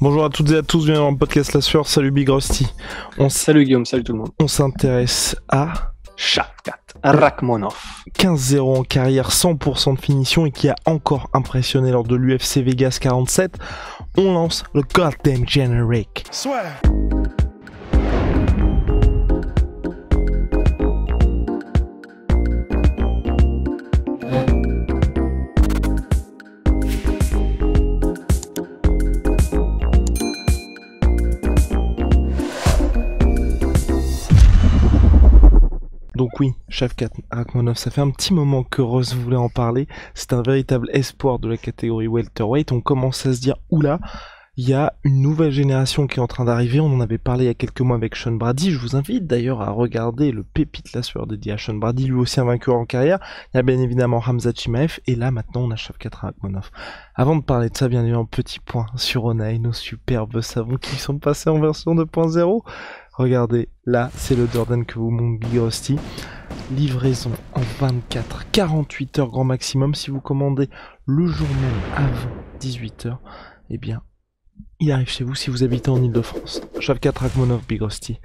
Bonjour à toutes et à tous, bienvenue dans le podcast La Sueur, salut Big Rusty. On salut Guillaume, salut tout le monde. On s'intéresse à... Shafkat Rakhmonov, 15-0 en carrière, 100% de finition et qui a encore impressionné lors de l'UFC Vegas 47. On lance le Goddamn Generic. Swear. Chef Rachmanov, ça fait un petit moment que Rose voulait en parler. C'est un véritable espoir de la catégorie welterweight. On commence à se dire, oula, il y a une nouvelle génération qui est en train d'arriver. On en avait parlé il y a quelques mois avec Sean Brady. Je vous invite d'ailleurs à regarder le pépite la sueur dédié à Sean Brady, lui aussi un vainqueur en carrière. Il y a bien évidemment Hamza Chimaev et là maintenant on a 4 Rachmanov. Avant de parler de ça, bien en petit point sur Ona et nos superbes savons qui sont passés en version 2.0. Regardez, là c'est le Jordan que vous montre Big Rusty. Livraison en 24, 48 heures grand maximum. Si vous commandez le jour même avant 18 heures, eh bien, il arrive chez vous si vous habitez en Ile-de-France. Shavkat Rakhmonov Bigosti.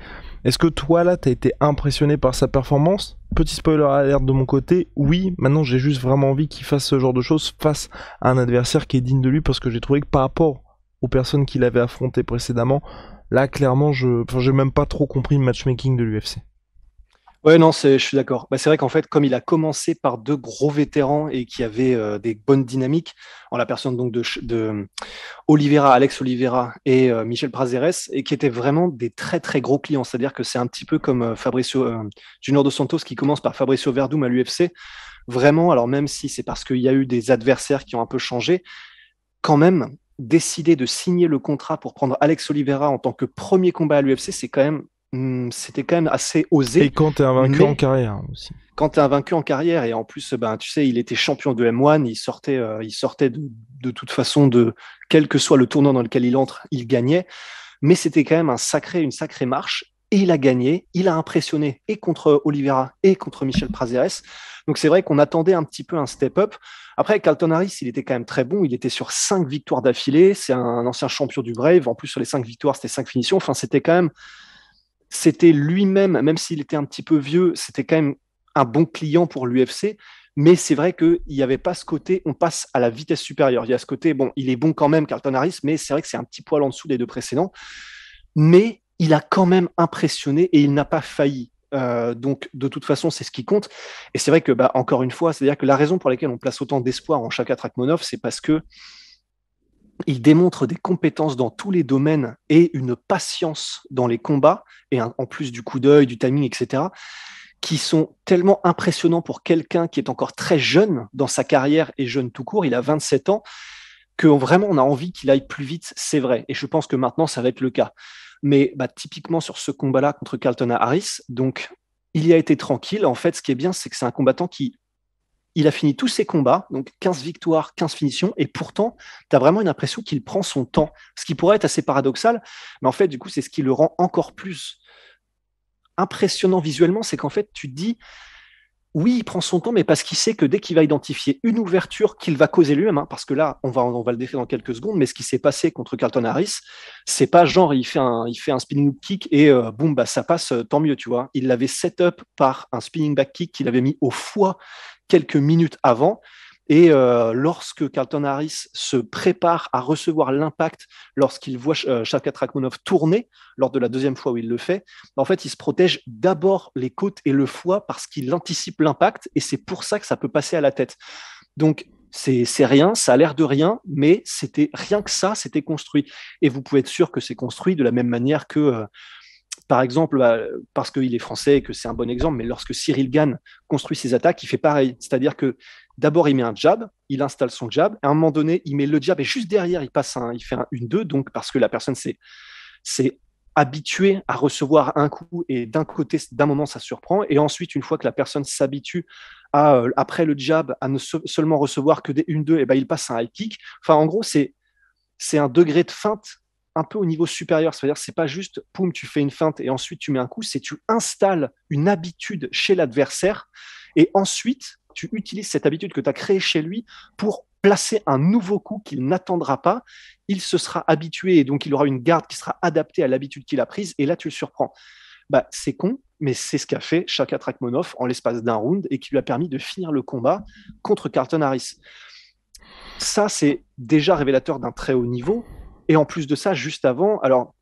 Est-ce que toi là, t'as été impressionné par sa performance Petit spoiler alerte de mon côté, oui, maintenant j'ai juste vraiment envie qu'il fasse ce genre de choses face à un adversaire qui est digne de lui parce que j'ai trouvé que par rapport aux personnes qu'il avait affrontées précédemment, là clairement, je, enfin, j'ai même pas trop compris le matchmaking de l'UFC. Ouais, non, je suis d'accord. Bah, c'est vrai qu'en fait, comme il a commencé par deux gros vétérans et qui avaient euh, des bonnes dynamiques, en la personne donc de, Oliveira, Alex Oliveira et euh, Michel Brazeres, et qui étaient vraiment des très très gros clients. C'est-à-dire que c'est un petit peu comme euh, Fabricio Junior de Santos qui commence par Fabricio Verdum à l'UFC. Vraiment, alors même si c'est parce qu'il y a eu des adversaires qui ont un peu changé, quand même, décider de signer le contrat pour prendre Alex Oliveira en tant que premier combat à l'UFC, c'est quand même Hmm, c'était quand même assez osé. Et quand tu es un vaincu en carrière aussi. Quand tu un vaincu en carrière, et en plus, ben, tu sais, il était champion de M1, il sortait, euh, il sortait de, de, toute façon de quel que soit le tournant dans lequel il entre, il gagnait. Mais c'était quand même un sacré, une sacrée marche. Et il a gagné, il a impressionné et contre Oliveira et contre Michel Prazeres. Donc c'est vrai qu'on attendait un petit peu un step-up. Après, Carlton Harris, il était quand même très bon. Il était sur cinq victoires d'affilée. C'est un ancien champion du Brave. En plus, sur les cinq victoires, c'était cinq finitions. Enfin, c'était quand même c'était lui-même, même s'il était un petit peu vieux, c'était quand même un bon client pour l'UFC. Mais c'est vrai qu'il n'y avait pas ce côté, on passe à la vitesse supérieure. Il y a ce côté, bon, il est bon quand même, Carlton mais c'est vrai que c'est un petit poil en dessous des deux précédents. Mais il a quand même impressionné et il n'a pas failli. Euh, donc, de toute façon, c'est ce qui compte. Et c'est vrai que, bah, encore une fois, c'est-à-dire que la raison pour laquelle on place autant d'espoir en Chaka Trakmonov, c'est parce que il démontre des compétences dans tous les domaines et une patience dans les combats, et en plus du coup d'œil, du timing, etc., qui sont tellement impressionnants pour quelqu'un qui est encore très jeune dans sa carrière et jeune tout court. Il a 27 ans, que vraiment on a envie qu'il aille plus vite, c'est vrai. Et je pense que maintenant, ça va être le cas. Mais bah, typiquement sur ce combat-là contre Carlton Harris, donc il y a été tranquille. En fait, ce qui est bien, c'est que c'est un combattant qui il a fini tous ses combats, donc 15 victoires, 15 finitions, et pourtant, tu as vraiment une impression qu'il prend son temps, ce qui pourrait être assez paradoxal, mais en fait, du coup, c'est ce qui le rend encore plus impressionnant visuellement, c'est qu'en fait, tu te dis, oui, il prend son temps, mais parce qu'il sait que dès qu'il va identifier une ouverture qu'il va causer lui-même, hein, parce que là, on va, on va le décrire dans quelques secondes, mais ce qui s'est passé contre Carlton Harris, c'est pas genre il fait un, il fait un spinning kick et euh, boum, bah, ça passe, euh, tant mieux, tu vois. Il l'avait set up par un spinning back kick qu'il avait mis au foie quelques minutes avant. Et euh, lorsque Carlton Harris se prépare à recevoir l'impact, lorsqu'il voit euh, tourner, lors de la deuxième fois où il le fait, en fait, il se protège d'abord les côtes et le foie parce qu'il anticipe l'impact et c'est pour ça que ça peut passer à la tête. Donc, c'est rien, ça a l'air de rien, mais c'était rien que ça, c'était construit. Et vous pouvez être sûr que c'est construit de la même manière que euh, par exemple, bah, parce qu'il est français et que c'est un bon exemple, mais lorsque Cyril Gann construit ses attaques, il fait pareil. C'est-à-dire que d'abord, il met un jab, il installe son jab, à un moment donné, il met le jab et juste derrière, il passe un, il fait un 1-2, donc parce que la personne s'est habituée à recevoir un coup et d'un côté, d'un moment, ça surprend. Et ensuite, une fois que la personne s'habitue à, euh, après le jab, à ne seulement recevoir que des 1-2, et ben, il passe un high kick. Enfin, en gros, c'est un degré de feinte un peu au niveau supérieur. C'est-à-dire, c'est pas juste, poum, tu fais une feinte et ensuite tu mets un coup. C'est tu installes une habitude chez l'adversaire et ensuite tu utilises cette habitude que tu as créée chez lui pour placer un nouveau coup qu'il n'attendra pas. Il se sera habitué et donc il aura une garde qui sera adaptée à l'habitude qu'il a prise. Et là, tu le surprends. Bah, c'est con, mais c'est ce qu'a fait Shaka Trakmonov en l'espace d'un round et qui lui a permis de finir le combat contre Carlton Harris. Ça, c'est déjà révélateur d'un très haut niveau, et en plus de ça, juste avant, alors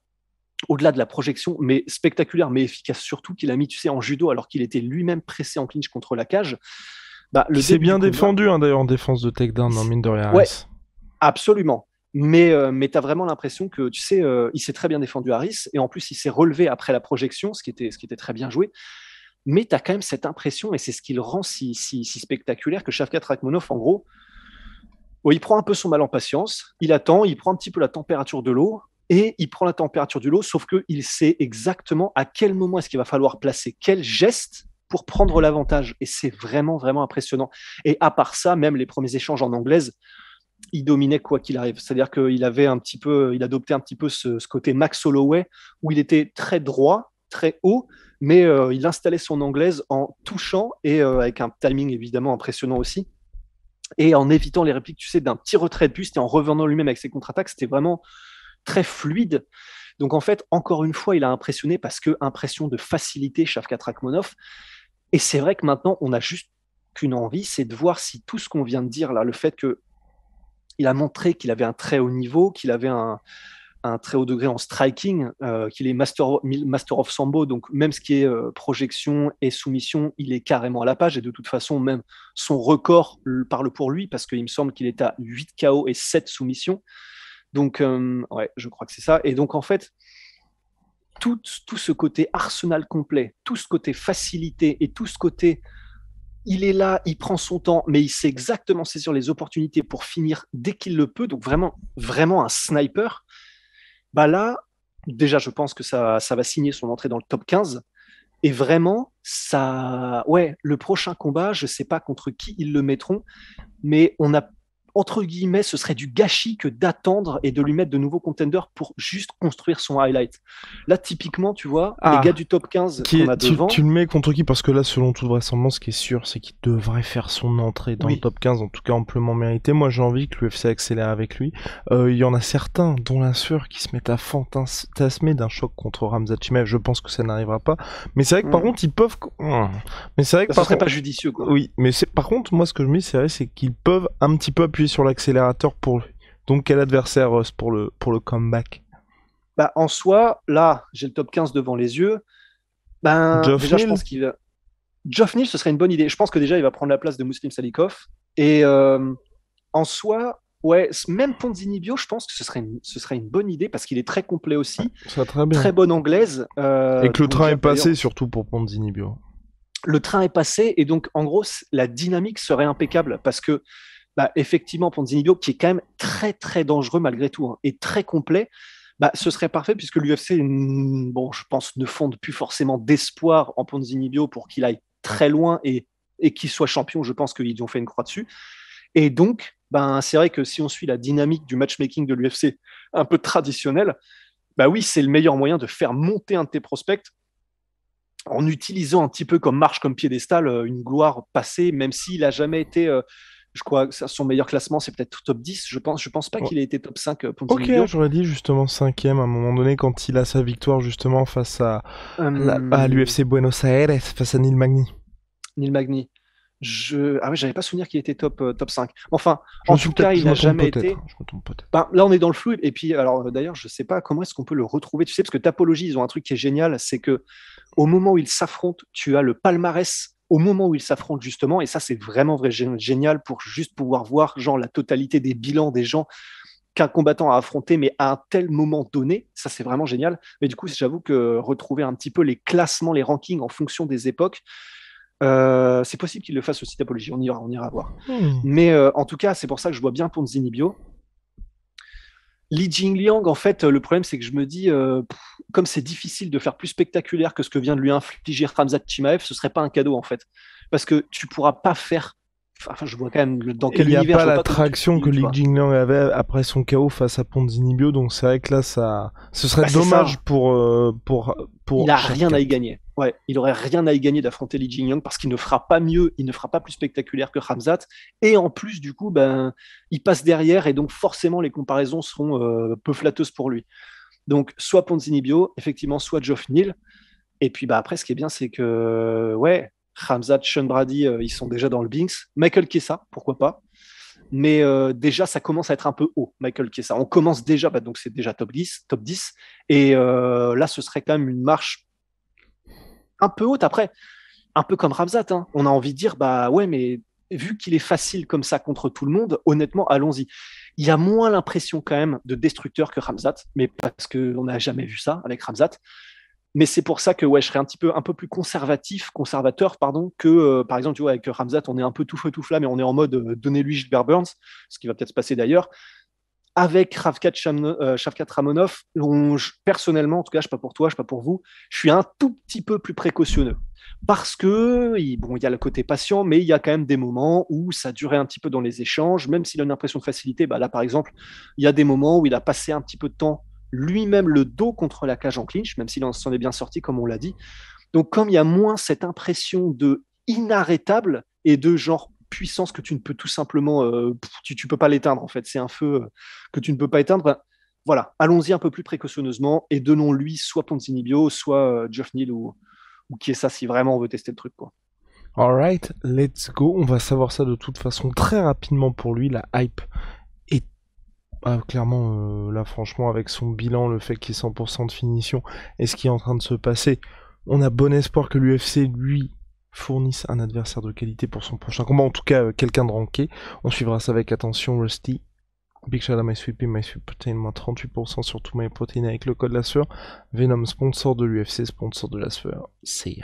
au-delà de la projection, mais spectaculaire, mais efficace surtout, qu'il a mis, tu sais, en judo alors qu'il était lui-même pressé en clinch contre la cage. Bah, le c'est bien défendu hein, d'ailleurs en défense de takedown en hein, mine de rien. Ouais, absolument. Mais, euh, mais tu as vraiment l'impression que, tu sais, euh, il s'est très bien défendu Harris, et en plus, il s'est relevé après la projection, ce qui était, ce qui était très bien joué. Mais tu as quand même cette impression, et c'est ce qui le rend si, si, spectaculaire, que Shavkat Rakhmonov, en gros, il prend un peu son mal en patience, il attend, il prend un petit peu la température de l'eau, et il prend la température de l'eau, sauf qu'il sait exactement à quel moment est-ce qu'il va falloir placer quel geste pour prendre l'avantage. Et c'est vraiment, vraiment impressionnant. Et à part ça, même les premiers échanges en anglaise, il dominait quoi qu'il arrive. C'est-à-dire qu'il avait un petit peu, il adoptait un petit peu ce, côté Max Holloway, où il était très droit, très haut, mais euh, il installait son anglaise en touchant et euh, avec un timing évidemment impressionnant aussi et en évitant les répliques, tu sais, d'un petit retrait de buste et en revenant lui-même avec ses contre-attaques, c'était vraiment très fluide. Donc en fait, encore une fois, il a impressionné parce que impression de facilité, Shavkat Rakhmonov. Et c'est vrai que maintenant, on n'a juste qu'une envie, c'est de voir si tout ce qu'on vient de dire là, le fait que il a montré qu'il avait un très haut niveau, qu'il avait un, un très haut degré en striking, euh, qu'il est master, master of Sambo, donc même ce qui est euh, projection et soumission, il est carrément à la page, et de toute façon, même son record parle pour lui, parce qu'il me semble qu'il est à 8 KO et 7 soumissions. Donc, euh, ouais, je crois que c'est ça. Et donc, en fait, tout, tout, ce côté arsenal complet, tout ce côté facilité et tout ce côté il est là, il prend son temps, mais il sait exactement saisir les opportunités pour finir dès qu'il le peut. Donc vraiment, vraiment un sniper bah là, déjà, je pense que ça, ça va signer son entrée dans le top 15. Et vraiment, ça, ouais, le prochain combat, je sais pas contre qui ils le mettront, mais on a entre guillemets, ce serait du gâchis que d'attendre et de lui mettre de nouveaux contenders pour juste construire son highlight. Là, typiquement, tu vois, les ah. gars du top 15 qui devant, tu, le mets contre qui Parce que là, selon toute vraisemblance, ce qui est sûr, c'est qu'il devrait faire son entrée dans le top 15, en tout cas amplement mérité. Moi, j'ai envie que l'UFC accélère avec lui. Euh, il y en a certains, dont sueur qui se mettent à fantasmer d'un choc contre Chimev. Je pense que ça n'arrivera pas. Mais c'est vrai que par mm. contre, ils peuvent. Mm. Mais c'est vrai que. Ça serait pas judicieux, quoi. Oui, mais c'est par contre, moi, ce que je me dis, c'est vrai, c'est qu'ils peuvent un petit peu appuyer sur l'accélérateur pour donc quel adversaire euh, pour le pour le comeback bah, en soi, là, j'ai le top 15 devant les yeux. Ben, déjà, je pense qu'il va. ce serait une bonne idée. Je pense que déjà, il va prendre la place de Muslim Salikov. Et euh, en soi, ouais, même Ponzini-Bio je pense que ce serait une, ce serait une bonne idée parce qu'il est très complet aussi. très, bonne anglaise. Euh, et que le train est passé, surtout pour Ponzini-Bio Le train est passé, et donc, en gros, la dynamique serait impeccable parce que bah, effectivement, effectivement, Bio qui est quand même très, très dangereux malgré tout hein, et très complet, bah, ce serait parfait puisque l'UFC, bon, je pense, ne fonde plus forcément d'espoir en Bio pour qu'il aille très loin et, et qu'il soit champion. Je pense qu'ils ont fait une croix dessus. Et donc, ben, c'est vrai que si on suit la dynamique du matchmaking de l'UFC un peu traditionnelle, bah oui, c'est le meilleur moyen de faire monter un de tes prospects en utilisant un petit peu comme marche, comme piédestal, euh, une gloire passée, même s'il n'a jamais été euh, je crois que son meilleur classement, c'est peut-être top 10. Je pense, je pense pas oh. qu'il ait été top 5. Euh, ok, j'aurais dit justement 5ème à un moment donné quand il a sa victoire justement face à, hum. l'UFC Buenos Aires, face à Neil Magny. Neil Magny. Je... Ah oui, j'avais pas souvenir qu'il était top, euh, top 5. Enfin, en tout cas, il n'a jamais été. Hein, ben, là, on est dans le flou. Et puis, alors euh, d'ailleurs, je sais pas comment est-ce qu'on peut le retrouver. Tu sais, parce que Tapologie, ils ont un truc qui est génial c'est que au moment où ils s'affrontent, tu as le palmarès au moment où ils s'affrontent justement, et ça c'est vraiment génial pour juste pouvoir voir genre la totalité des bilans des gens qu'un combattant a affronté, mais à un tel moment donné, ça c'est vraiment génial. Mais du coup, j'avoue que retrouver un petit peu les classements, les rankings en fonction des époques, euh, c'est possible qu'il le fasse aussi d'apologie, on ira, on ira voir. Hmm. Mais euh, en tout cas, c'est pour ça que je vois bien Ponzini Bio. Li Jingliang, en fait, euh, le problème, c'est que je me dis, euh, comme c'est difficile de faire plus spectaculaire que ce que vient de lui infliger Ramzat Chimaev, ce serait pas un cadeau, en fait. Parce que tu pourras pas faire. Enfin, je vois quand même dans quel univers. Il n'y a pas l'attraction que Li Jingliang avait après son chaos face à Ponzinibio, donc c'est vrai que là, ça. Ce serait bah, dommage pour, euh, pour, pour. Il n'a rien à y gagner. Ouais, il aurait rien à y gagner d'affronter Li Jingyang parce qu'il ne fera pas mieux, il ne fera pas plus spectaculaire que Ramzat. Et en plus, du coup, ben, il passe derrière et donc forcément les comparaisons seront euh, peu flatteuses pour lui. Donc, soit Ponzini-Bio, effectivement, soit Geoff Neal. Et puis, ben, après, ce qui est bien, c'est que, ouais, Hamzat, Sean Brady, euh, ils sont déjà dans le Binks. Michael Kessa, pourquoi pas. Mais euh, déjà, ça commence à être un peu haut, Michael Kessa. On commence déjà, bah, donc c'est déjà top 10, top Et là, ce serait quand même une marche un peu haute. Après, un peu comme Ramzat, hein, on a envie de dire, bah ouais, mais vu qu'il est facile comme ça contre tout le monde, honnêtement, allons-y. Il y a moins l'impression quand même de destructeur que Ramzat, mais parce qu'on n'a jamais vu ça avec Ramzat. Mais c'est pour ça que ouais, je serais un petit peu un peu plus conservatif, conservateur, pardon, que euh, par exemple, tu vois, avec Ramzat, on est un peu tout feu tout flamme et on est en mode euh, donnez-lui Gilbert Burns, ce qui va peut-être se passer d'ailleurs avec Ravkat euh, Ramonov, personnellement, en tout cas, je ne sais pas pour toi, je ne sais pas pour vous, je suis un tout petit peu plus précautionneux. Parce que, bon, il y a le côté patient, mais il y a quand même des moments où ça durait un petit peu dans les échanges, même s'il a une impression de facilité. Bah là, par exemple, il y a des moments où il a passé un petit peu de temps lui-même le dos contre la cage en clinch, même s'il s'en est bien sorti, comme on l'a dit. Donc, comme il y a moins cette impression de inarrêtable et de genre puissance que tu ne peux tout simplement, euh, tu, ne peux pas l'éteindre en fait. C'est un feu euh, que tu ne peux pas éteindre. voilà, allons-y un peu plus précautionneusement et donnons-lui soit Ponzini Bio, soit Jeff euh, Neal ou, qui est ça si vraiment on veut tester le truc quoi. Alright, let's go. On va savoir ça de toute façon très rapidement pour lui. La hype est ah, clairement là, franchement, avec son bilan, le fait qu'il est 100% de finition et ce qui est en train de se passer, on a bon espoir que l'UFC lui fournissent un adversaire de qualité pour son prochain combat, en tout cas euh, quelqu'un de ranké. On suivra ça avec attention, Rusty. Big Shadow My sweeping, My sweep Protein, moins 38% sur tous mes protéines avec le code la sueur. Venom, sponsor de l'UFC, sponsor de la sueur. C'est...